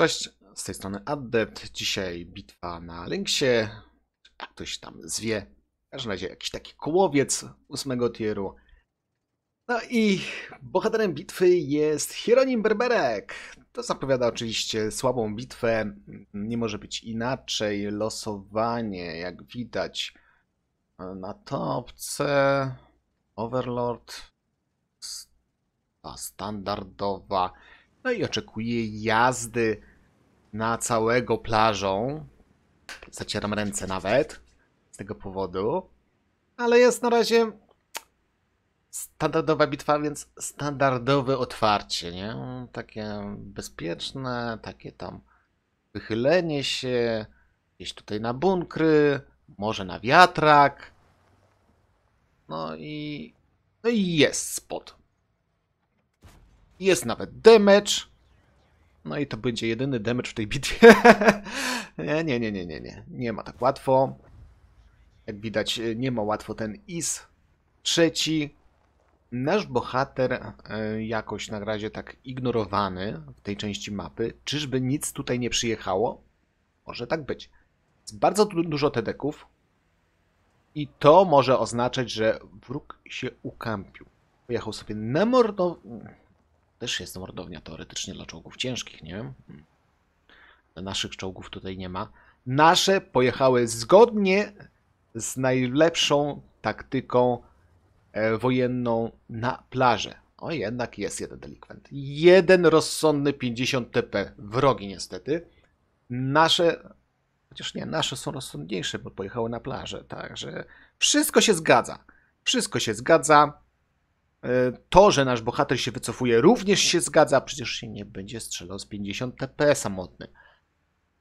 Cześć, z tej strony Adept. Dzisiaj bitwa na Lynxie. Jak ktoś tam zwie. W każdym razie jakiś taki kołowiec ósmego tieru. No i bohaterem bitwy jest Hieronim Berberek. To zapowiada oczywiście słabą bitwę. Nie może być inaczej. Losowanie, jak widać, na topce. Overlord. Ta standardowa. No i oczekuje jazdy na całego plażą. Zacieram ręce nawet z tego powodu. Ale jest na razie standardowa bitwa, więc standardowe otwarcie, nie? Takie bezpieczne, takie tam wychylenie się, gdzieś tutaj na bunkry, może na wiatrak. No i, no i jest spot. Jest nawet damage. No i to będzie jedyny damage w tej bitwie. nie, nie, nie, nie, nie, nie. Nie ma tak łatwo. Jak widać, e, nie ma łatwo ten is. Trzeci. Nasz bohater e, jakoś na razie tak ignorowany w tej części mapy. Czyżby nic tutaj nie przyjechało? Może tak być. Jest bardzo dużo tedeków. I to może oznaczać, że wróg się ukampił. Pojechał sobie na mordowanie też jest mordownia teoretycznie dla czołgów ciężkich, nie? wiem hmm. Naszych czołgów tutaj nie ma. Nasze pojechały zgodnie z najlepszą taktyką e, wojenną na plażę. O, jednak jest jeden delikwent. Jeden rozsądny 50 TP. Wrogi niestety. Nasze, chociaż nie, nasze są rozsądniejsze, bo pojechały na plażę. Także wszystko się zgadza. Wszystko się zgadza. E, to, że nasz bohater się wycofuje, również się zgadza, przecież się nie będzie strzelał z 50 TP samotny.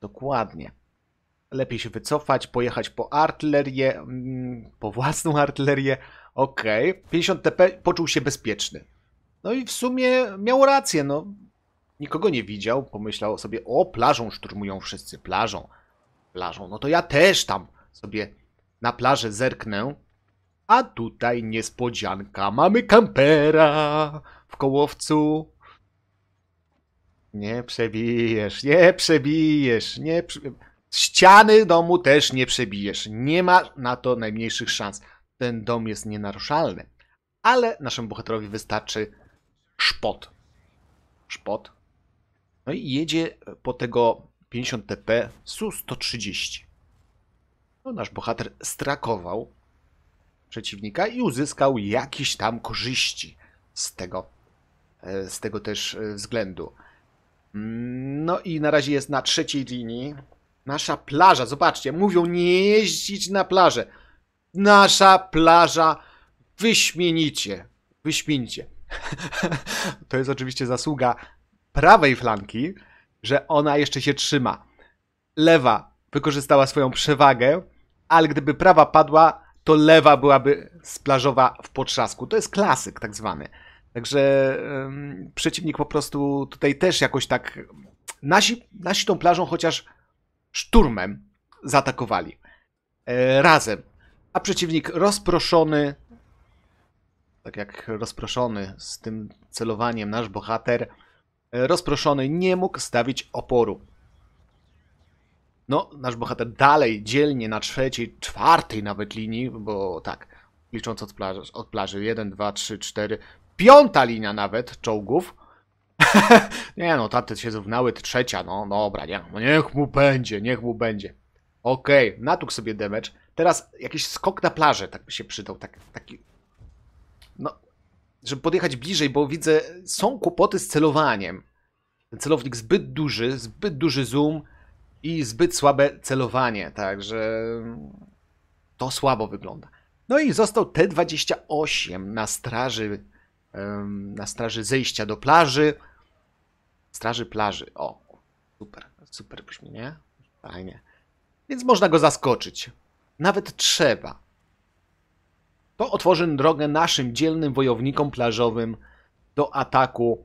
Dokładnie. Lepiej się wycofać, pojechać po artylerię, mm, po własną artylerię. Okej, okay. 50 TP poczuł się bezpieczny. No i w sumie miał rację, no. Nikogo nie widział, pomyślał sobie, o, plażą szturmują wszyscy, plażą. Plażą, no to ja też tam sobie na plażę zerknę, a tutaj niespodzianka. Mamy kampera w kołowcu. Nie przebijesz, nie przebijesz, nie Ściany domu też nie przebijesz. Nie ma na to najmniejszych szans. Ten dom jest nienaruszalny. Ale naszemu bohaterowi wystarczy szpot. Szpot. No i jedzie po tego 50 TP SU-130. No, nasz bohater strakował przeciwnika i uzyskał jakieś tam korzyści z tego, e, z tego też e, względu. Mm, no i na razie jest na trzeciej linii. Nasza plaża, zobaczcie, mówią nie jeździć na plażę. Nasza plaża wyśmienicie, wyśmienicie. to jest oczywiście zasługa prawej flanki, że ona jeszcze się trzyma. Lewa wykorzystała swoją przewagę, ale gdyby prawa padła, to lewa byłaby splażowa w potrzasku. To jest klasyk tak zwany. Także przeciwnik po prostu tutaj też jakoś tak. Nasi, nasi tą plażą chociaż szturmem zaatakowali. E, razem. A przeciwnik rozproszony, tak jak rozproszony z tym celowaniem nasz bohater, e, rozproszony nie mógł stawić oporu. No, nasz bohater dalej dzielnie na trzeciej, czwartej nawet linii, bo tak, licząc od plaży, od plaży 1, 2, 3, 4, piąta linia nawet czołgów. nie no, tamte się zrównały, trzecia, no dobra, nie, no, niech mu będzie, niech mu będzie. Okej, okay, natuk sobie damage. Teraz jakiś skok na plażę, tak by się przydał, tak, taki... No, żeby podjechać bliżej, bo widzę, są kłopoty z celowaniem. Ten celownik zbyt duży, zbyt duży zoom, i zbyt słabe celowanie, także to słabo wygląda. No i został T-28 na straży, na straży zejścia do plaży. Straży plaży, o, super, super brzmi, nie? Fajnie. Więc można go zaskoczyć. Nawet trzeba. To otworzy drogę naszym dzielnym wojownikom plażowym do ataku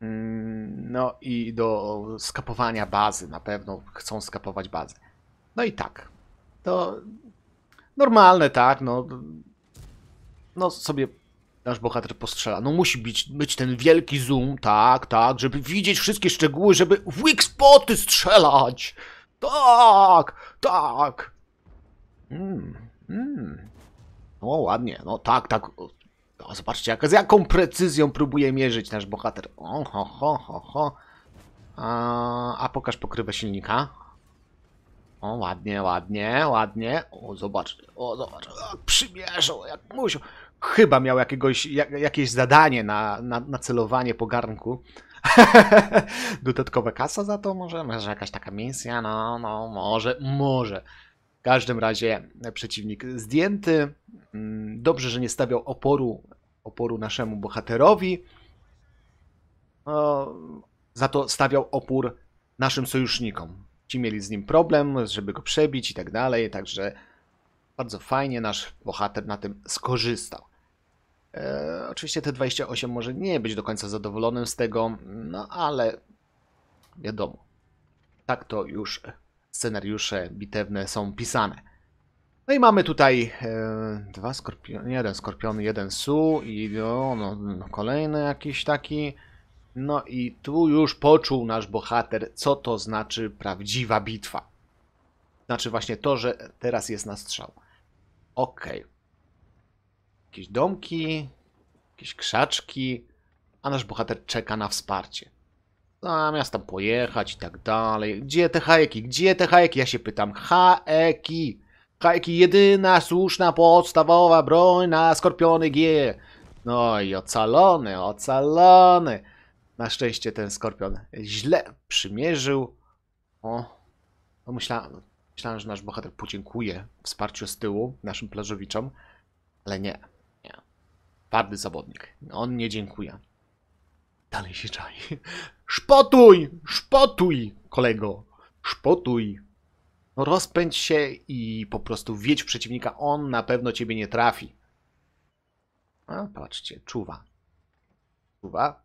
Mm, no i do skapowania bazy, na pewno chcą skapować bazę. No i tak, to normalne, tak, no, no sobie nasz bohater postrzela. No musi być, być ten wielki zoom, tak, tak, żeby widzieć wszystkie szczegóły, żeby w weak spoty strzelać. Tak, tak. Mm, mm. No ładnie, no tak, tak, o, no, zobaczcie, jak, z jaką precyzją próbuje mierzyć nasz bohater. O, ho, ho, ho, ho. A, a pokaż pokrywę silnika. O, ładnie, ładnie, ładnie. O, zobacz, o, zobacz. O, przymierzał, jak musiał. Chyba miał jakiegoś, jak, jakieś zadanie na, na, na celowanie po garnku. Dodatkowe kasa za to może? Może jakaś taka misja? No, no, może, może. W każdym razie e, przeciwnik zdjęty. Mm, dobrze, że nie stawiał oporu oporu naszemu bohaterowi. No, za to stawiał opór naszym sojusznikom. Ci mieli z nim problem, żeby go przebić i tak dalej, także bardzo fajnie nasz bohater na tym skorzystał. E, oczywiście te 28 może nie być do końca zadowolonym z tego, no ale wiadomo. Tak to już scenariusze bitewne są pisane. No i mamy tutaj e, dwa skorpiony, jeden skorpion, jeden su i o, no, no, kolejny jakiś taki. No i tu już poczuł nasz bohater, co to znaczy prawdziwa bitwa. Znaczy właśnie to, że teraz jest na strzał. Okej. Okay. Jakieś domki, jakieś krzaczki, a nasz bohater czeka na wsparcie. Zamiast tam pojechać i tak dalej. Gdzie te hajeki? Gdzie te hajeki? Ja się pytam. Haeki! Kajki, jedyna słuszna, podstawowa broń na Skorpiony G. No i ocalony, ocalony. Na szczęście ten Skorpion źle przymierzył. O, no myślałem, że nasz bohater podziękuje wsparciu z tyłu naszym plażowiczom, ale nie. nie. Twardy zawodnik. On nie dziękuję. Dalej się czai. Szpotuj! Szpotuj, kolego! Szpotuj! rozpędź się i po prostu wiedź przeciwnika, on na pewno ciebie nie trafi. A patrzcie, czuwa. Czuwa.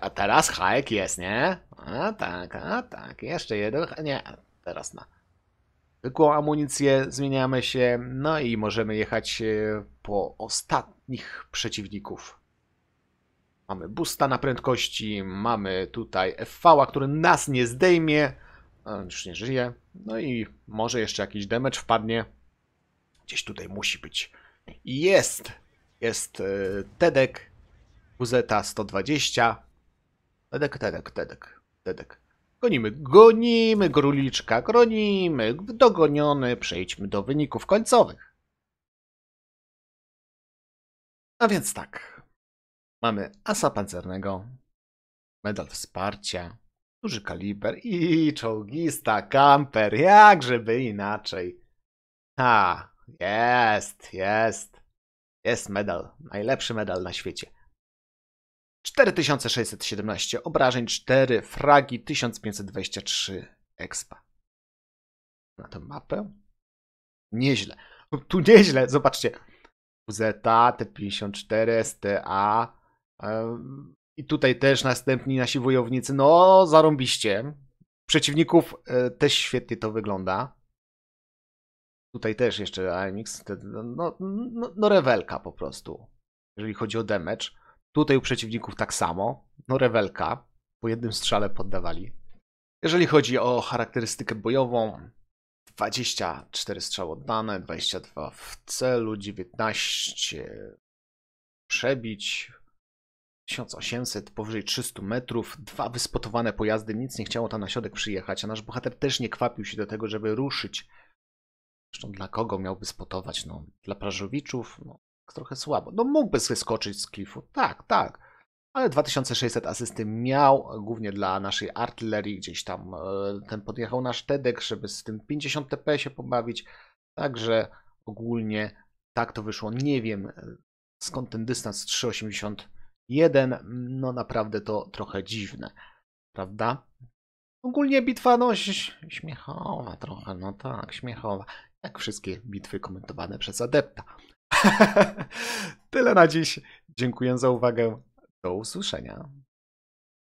a teraz hajek jest, nie? A tak, a tak, jeszcze jeden, nie, teraz na zwykłą amunicję, zmieniamy się, no i możemy jechać e, po ostatnich przeciwników. Mamy busta na prędkości, mamy tutaj fv który nas nie zdejmie, on już nie żyje. No i może jeszcze jakiś damage wpadnie. Gdzieś tutaj musi być. Jest! Jest e, Tedek WZ-120. Tedek, Tedek, Tedek, Tedek. Gonimy, gonimy gruliczka, gonimy, dogoniony. Przejdźmy do wyników końcowych. A więc tak. Mamy asa pancernego, medal wsparcia, duży kaliber i czołgista kamper, jakżeby inaczej. Ha, jest, jest. Jest medal, najlepszy medal na świecie. 4617 obrażeń, 4 fragi, 1523 expa. Na tę mapę? Nieźle. Tu nieźle, zobaczcie. UZA, T54, STA. I tutaj też następni nasi wojownicy, no zarąbiście. Przeciwników e, też świetnie to wygląda. Tutaj też jeszcze AMX, no, no, no, no rewelka po prostu, jeżeli chodzi o damage. Tutaj u przeciwników tak samo, no rewelka, po jednym strzale poddawali. Jeżeli chodzi o charakterystykę bojową, 24 strzały oddane, 22 w celu, 19 przebić, 1800, powyżej 300 metrów, dwa wyspotowane pojazdy, nic nie chciało tam na środek przyjechać, a nasz bohater też nie kwapił się do tego, żeby ruszyć. Zresztą dla kogo miałby spotować? No, dla prażowiczów? No, trochę słabo. No mógłby skoczyć z klifu, tak, tak. Ale 2600 asysty miał, głównie dla naszej artylerii, gdzieś tam e, ten podjechał nasz TEDek, żeby z tym 50 TP się pobawić. Także ogólnie tak to wyszło. Nie wiem e, skąd ten dystans 380 1, no naprawdę to trochę dziwne, prawda? Ogólnie bitwa, no śmiechowa trochę, no tak, śmiechowa. Jak wszystkie bitwy komentowane przez adepta. Tyle na dziś. Dziękuję za uwagę. Do usłyszenia.